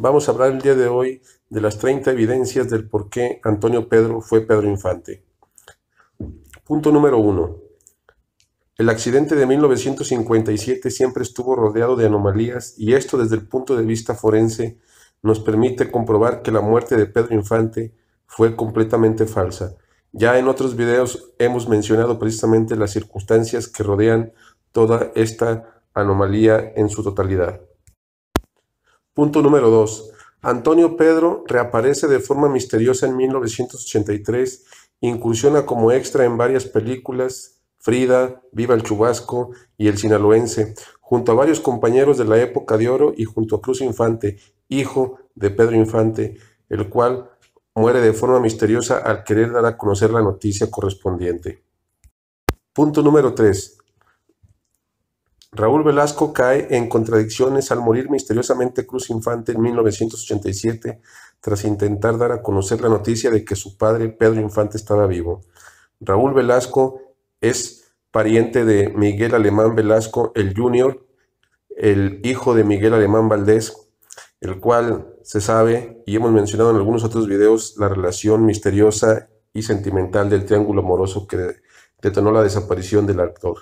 Vamos a hablar el día de hoy de las 30 evidencias del por qué Antonio Pedro fue Pedro Infante. Punto número 1. El accidente de 1957 siempre estuvo rodeado de anomalías y esto desde el punto de vista forense nos permite comprobar que la muerte de Pedro Infante fue completamente falsa. Ya en otros videos hemos mencionado precisamente las circunstancias que rodean toda esta anomalía en su totalidad. Punto número 2. Antonio Pedro reaparece de forma misteriosa en 1983, incursiona como extra en varias películas, Frida, Viva el Chubasco y El Sinaloense, junto a varios compañeros de la época de oro y junto a Cruz Infante, hijo de Pedro Infante, el cual muere de forma misteriosa al querer dar a conocer la noticia correspondiente. Punto número 3. Raúl Velasco cae en contradicciones al morir misteriosamente Cruz Infante en 1987 tras intentar dar a conocer la noticia de que su padre Pedro Infante estaba vivo. Raúl Velasco es pariente de Miguel Alemán Velasco el Jr., el hijo de Miguel Alemán Valdés, el cual se sabe, y hemos mencionado en algunos otros videos, la relación misteriosa y sentimental del triángulo amoroso que detonó la desaparición del actor.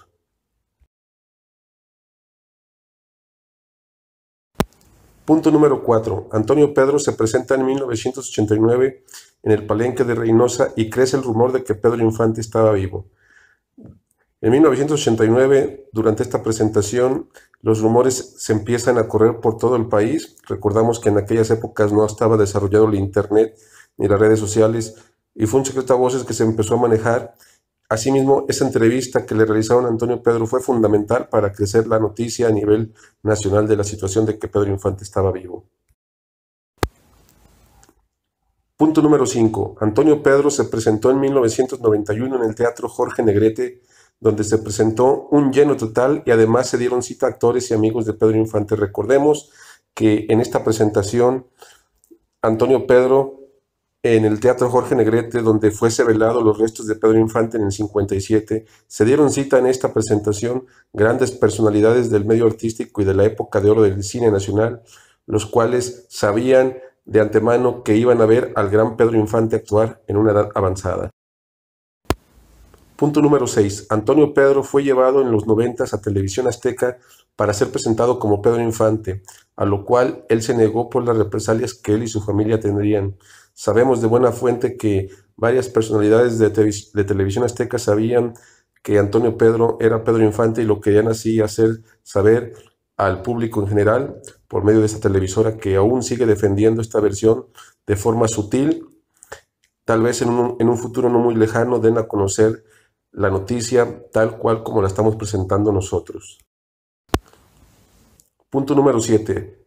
Punto número 4. Antonio Pedro se presenta en 1989 en el Palenque de Reynosa y crece el rumor de que Pedro Infante estaba vivo. En 1989, durante esta presentación, los rumores se empiezan a correr por todo el país. Recordamos que en aquellas épocas no estaba desarrollado el Internet ni las redes sociales y fue un secreto a voces que se empezó a manejar Asimismo, esa entrevista que le realizaron a Antonio Pedro fue fundamental para crecer la noticia a nivel nacional de la situación de que Pedro Infante estaba vivo. Punto número 5. Antonio Pedro se presentó en 1991 en el Teatro Jorge Negrete, donde se presentó un lleno total y además se dieron cita actores y amigos de Pedro Infante. Recordemos que en esta presentación Antonio Pedro en el Teatro Jorge Negrete, donde fuese velado los restos de Pedro Infante en el 57, se dieron cita en esta presentación grandes personalidades del medio artístico y de la época de oro del cine nacional, los cuales sabían de antemano que iban a ver al gran Pedro Infante actuar en una edad avanzada. Punto número 6. Antonio Pedro fue llevado en los 90 a Televisión Azteca para ser presentado como Pedro Infante, a lo cual él se negó por las represalias que él y su familia tendrían. Sabemos de buena fuente que varias personalidades de, televisión azteca sabían que Antonio Pedro era Pedro Infante y lo querían así hacer saber al público en general por medio de esta televisora que aún sigue defendiendo esta versión de forma sutil. Tal vez en un, en un futuro no muy lejano den a conocer la noticia tal cual como la estamos presentando nosotros. Punto número 7.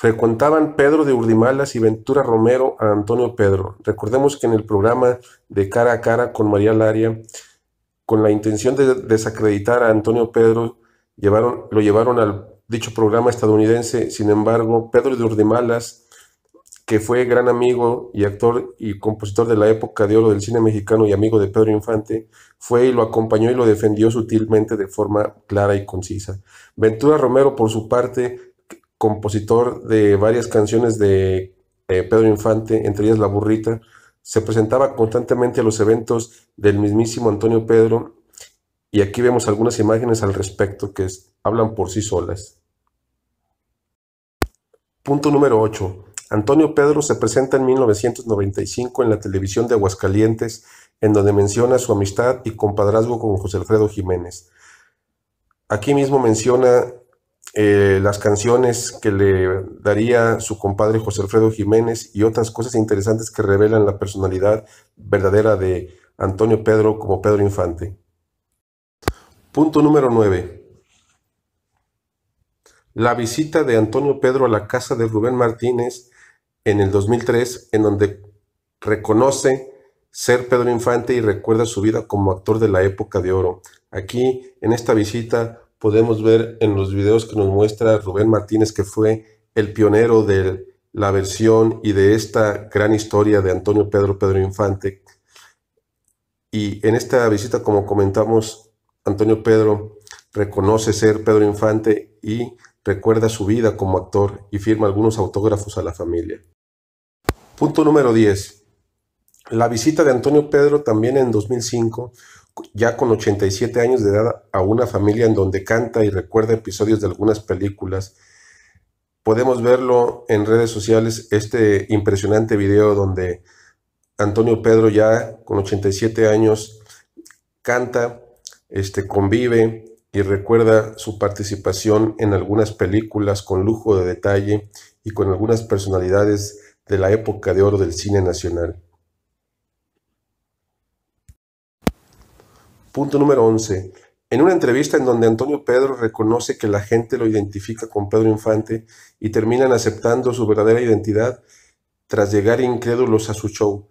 Frecuentaban Pedro de Urdimalas y Ventura Romero a Antonio Pedro. Recordemos que en el programa de Cara a Cara con María Laria, con la intención de desacreditar a Antonio Pedro, llevaron, lo llevaron al dicho programa estadounidense. Sin embargo, Pedro de Urdimalas, que fue gran amigo y actor y compositor de la época de oro del cine mexicano y amigo de Pedro Infante, fue y lo acompañó y lo defendió sutilmente de forma clara y concisa. Ventura Romero, por su parte, compositor de varias canciones de Pedro Infante, entre ellas La Burrita, se presentaba constantemente a los eventos del mismísimo Antonio Pedro y aquí vemos algunas imágenes al respecto que hablan por sí solas. Punto número 8. Antonio Pedro se presenta en 1995 en la televisión de Aguascalientes, en donde menciona su amistad y compadrazgo con José Alfredo Jiménez. Aquí mismo menciona eh, las canciones que le daría su compadre José Alfredo Jiménez y otras cosas interesantes que revelan la personalidad verdadera de Antonio Pedro como Pedro Infante. Punto número 9. La visita de Antonio Pedro a la casa de Rubén Martínez en el 2003, en donde reconoce ser Pedro Infante y recuerda su vida como actor de la época de oro. Aquí, en esta visita, podemos ver en los videos que nos muestra Rubén Martínez, que fue el pionero de la versión y de esta gran historia de Antonio Pedro Pedro Infante. Y en esta visita, como comentamos, Antonio Pedro reconoce ser Pedro Infante y recuerda su vida como actor y firma algunos autógrafos a la familia. Punto número 10. La visita de Antonio Pedro también en 2005 ya con 87 años de edad, a una familia en donde canta y recuerda episodios de algunas películas. Podemos verlo en redes sociales, este impresionante video donde Antonio Pedro ya con 87 años canta, este, convive y recuerda su participación en algunas películas con lujo de detalle y con algunas personalidades de la época de oro del cine nacional. Punto número 11. En una entrevista en donde Antonio Pedro reconoce que la gente lo identifica con Pedro Infante y terminan aceptando su verdadera identidad tras llegar incrédulos a su show,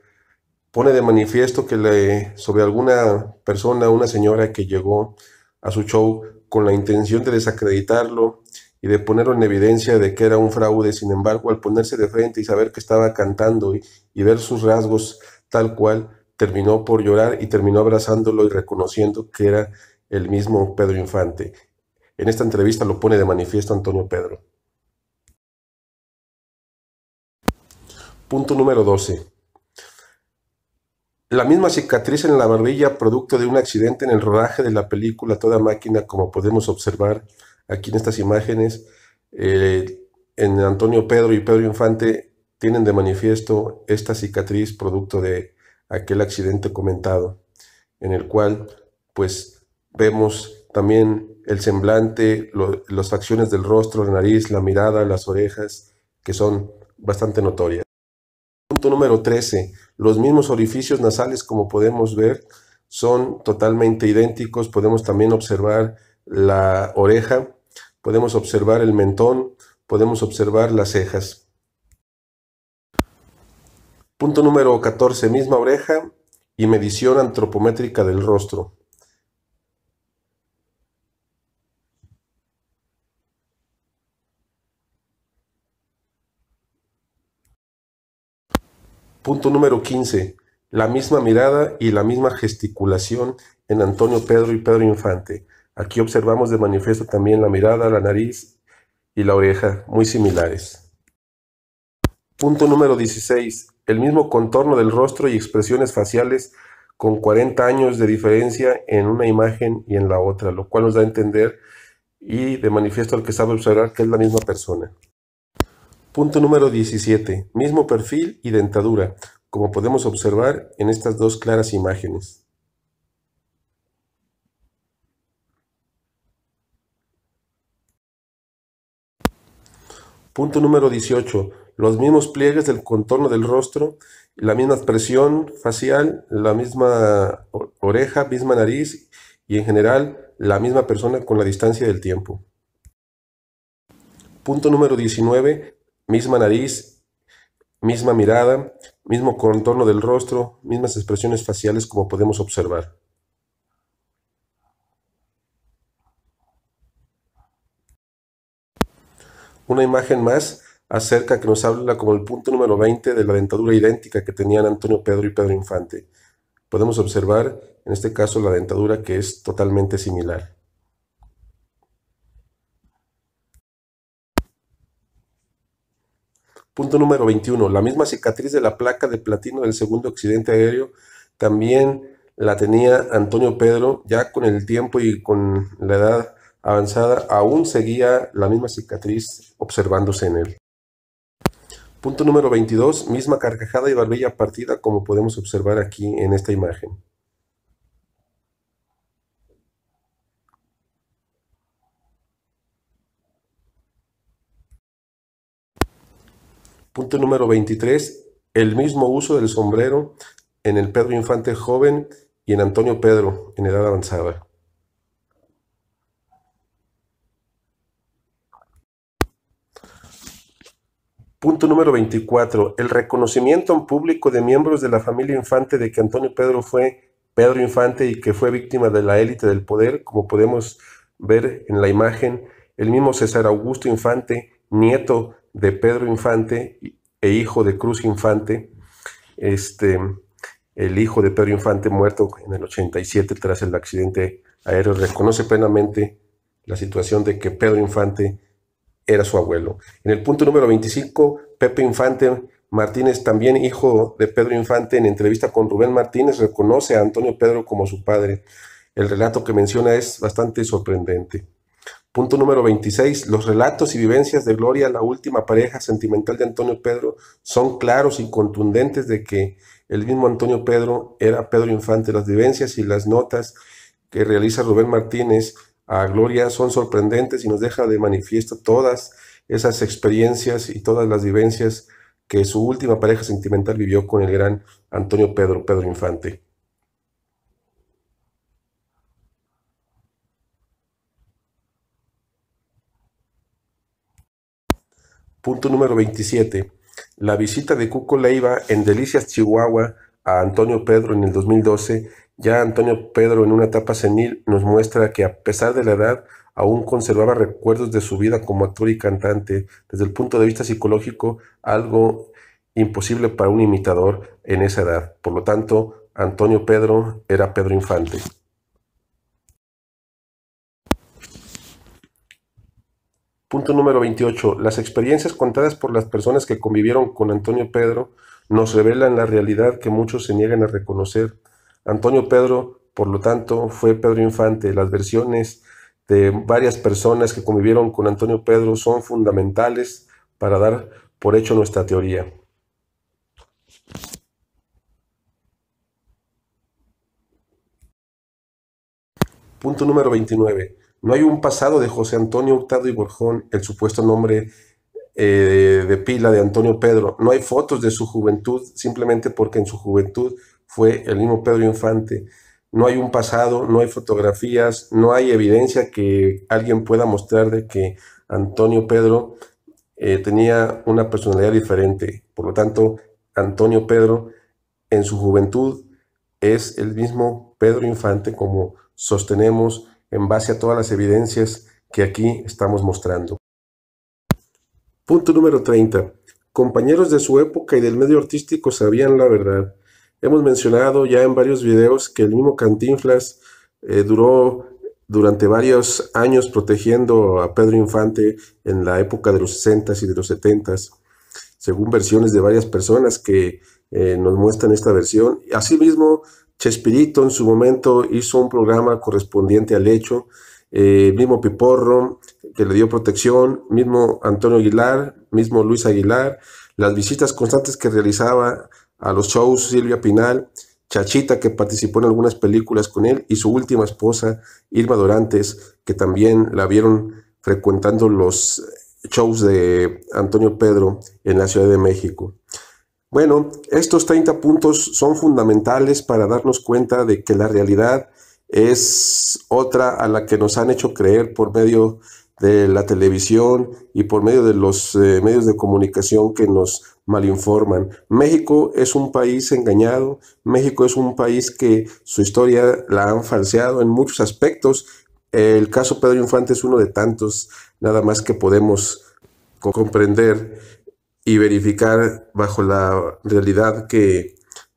pone de manifiesto que le, sobre alguna persona, una señora que llegó a su show con la intención de desacreditarlo y de ponerlo en evidencia de que era un fraude, sin embargo, al ponerse de frente y saber que estaba cantando y ver sus rasgos tal cual, terminó por llorar y terminó abrazándolo y reconociendo que era el mismo Pedro Infante. En esta entrevista lo pone de manifiesto Antonio Pedro. Punto número 12. La misma cicatriz en la barbilla producto de un accidente en el rodaje de la película Toda Máquina, como podemos observar aquí en estas imágenes, eh, en Antonio Pedro y Pedro Infante tienen de manifiesto esta cicatriz producto de aquel accidente comentado, en el cual pues vemos también el semblante, las facciones del rostro, la nariz, la mirada, las orejas, que son bastante notorias. Punto número 13. Los mismos orificios nasales, como podemos ver, son totalmente idénticos. Podemos también observar la oreja, podemos observar el mentón, podemos observar las cejas. Punto número 14. Misma oreja y medición antropométrica del rostro. Punto número 15. La misma mirada y la misma gesticulación en Antonio Pedro y Pedro Infante. Aquí observamos de manifiesto también la mirada, la nariz y la oreja, muy similares. Punto número 16 el mismo contorno del rostro y expresiones faciales con 40 años de diferencia en una imagen y en la otra, lo cual nos da a entender y de manifiesto al que sabe observar que es la misma persona. Punto número 17. Mismo perfil y dentadura, como podemos observar en estas dos claras imágenes. Punto número 18 los mismos pliegues del contorno del rostro, la misma expresión facial, la misma oreja, misma nariz y en general la misma persona con la distancia del tiempo. Punto número 19, misma nariz, misma mirada, mismo contorno del rostro, mismas expresiones faciales como podemos observar. Una imagen más acerca, que nos habla como el punto número 20 de la dentadura idéntica que tenían Antonio Pedro y Pedro Infante. Podemos observar en este caso la dentadura que es totalmente similar. Punto número 21. La misma cicatriz de la placa de platino del segundo accidente aéreo también la tenía Antonio Pedro, ya con el tiempo y con la edad avanzada, aún seguía la misma cicatriz observándose en él. Punto número 22, misma carcajada y barbilla partida como podemos observar aquí en esta imagen. Punto número 23, el mismo uso del sombrero en el Pedro Infante joven y en Antonio Pedro en edad avanzada. Punto número 24. El reconocimiento en público de miembros de la familia Infante de que Antonio Pedro fue Pedro Infante y que fue víctima de la élite del poder, como podemos ver en la imagen, el mismo César Augusto Infante, nieto de Pedro Infante e hijo de Cruz Infante, este, el hijo de Pedro Infante muerto en el 87 tras el accidente aéreo, reconoce plenamente la situación de que Pedro Infante era su abuelo. En el punto número 25, Pepe Infante Martínez, también hijo de Pedro Infante, en entrevista con Rubén Martínez, reconoce a Antonio Pedro como su padre. El relato que menciona es bastante sorprendente. Punto número 26. Los relatos y vivencias de Gloria, la última pareja sentimental de Antonio Pedro, son claros y contundentes de que el mismo Antonio Pedro era Pedro Infante. Las vivencias y las notas que realiza Rubén Martínez a gloria son sorprendentes y nos deja de manifiesto todas esas experiencias y todas las vivencias que su última pareja sentimental vivió con el gran Antonio Pedro, Pedro Infante. Punto número 27. La visita de Cuco Leiva en Delicias, Chihuahua, a Antonio Pedro en el 2012 ya Antonio Pedro en una etapa senil nos muestra que a pesar de la edad aún conservaba recuerdos de su vida como actor y cantante, desde el punto de vista psicológico algo imposible para un imitador en esa edad. Por lo tanto, Antonio Pedro era Pedro Infante. Punto número 28. Las experiencias contadas por las personas que convivieron con Antonio Pedro nos revelan la realidad que muchos se niegan a reconocer Antonio Pedro, por lo tanto, fue Pedro Infante. Las versiones de varias personas que convivieron con Antonio Pedro son fundamentales para dar por hecho nuestra teoría. Punto número 29. No hay un pasado de José Antonio Hurtado y Borjón, el supuesto nombre eh, de pila de Antonio Pedro. No hay fotos de su juventud, simplemente porque en su juventud fue el mismo Pedro Infante. No hay un pasado, no hay fotografías, no hay evidencia que alguien pueda mostrar de que Antonio Pedro eh, tenía una personalidad diferente. Por lo tanto, Antonio Pedro en su juventud es el mismo Pedro Infante como sostenemos en base a todas las evidencias que aquí estamos mostrando. Punto número 30. Compañeros de su época y del medio artístico sabían la verdad. Hemos mencionado ya en varios videos que el mismo Cantinflas eh, duró durante varios años protegiendo a Pedro Infante en la época de los 60s y de los 70s, según versiones de varias personas que eh, nos muestran esta versión. Asimismo, Chespirito en su momento hizo un programa correspondiente al hecho, eh, El mismo Piporro, que le dio protección, mismo Antonio Aguilar, mismo Luis Aguilar, las visitas constantes que realizaba a los shows Silvia Pinal, Chachita, que participó en algunas películas con él, y su última esposa, Irma Dorantes, que también la vieron frecuentando los shows de Antonio Pedro en la Ciudad de México. Bueno, estos 30 puntos son fundamentales para darnos cuenta de que la realidad es otra a la que nos han hecho creer por medio de la televisión y por medio de los eh, medios de comunicación que nos malinforman. México es un país engañado, México es un país que su historia la han falseado en muchos aspectos. El caso Pedro Infante es uno de tantos, nada más que podemos comprender y verificar bajo la realidad que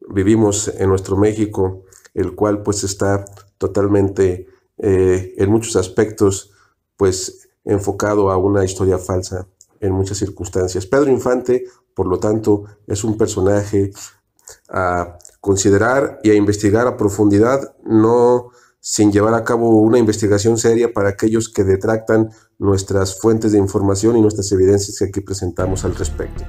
vivimos en nuestro México, el cual pues está totalmente eh, en muchos aspectos pues enfocado a una historia falsa en muchas circunstancias. Pedro Infante, por lo tanto, es un personaje a considerar y a investigar a profundidad, no sin llevar a cabo una investigación seria para aquellos que detractan nuestras fuentes de información y nuestras evidencias que aquí presentamos al respecto.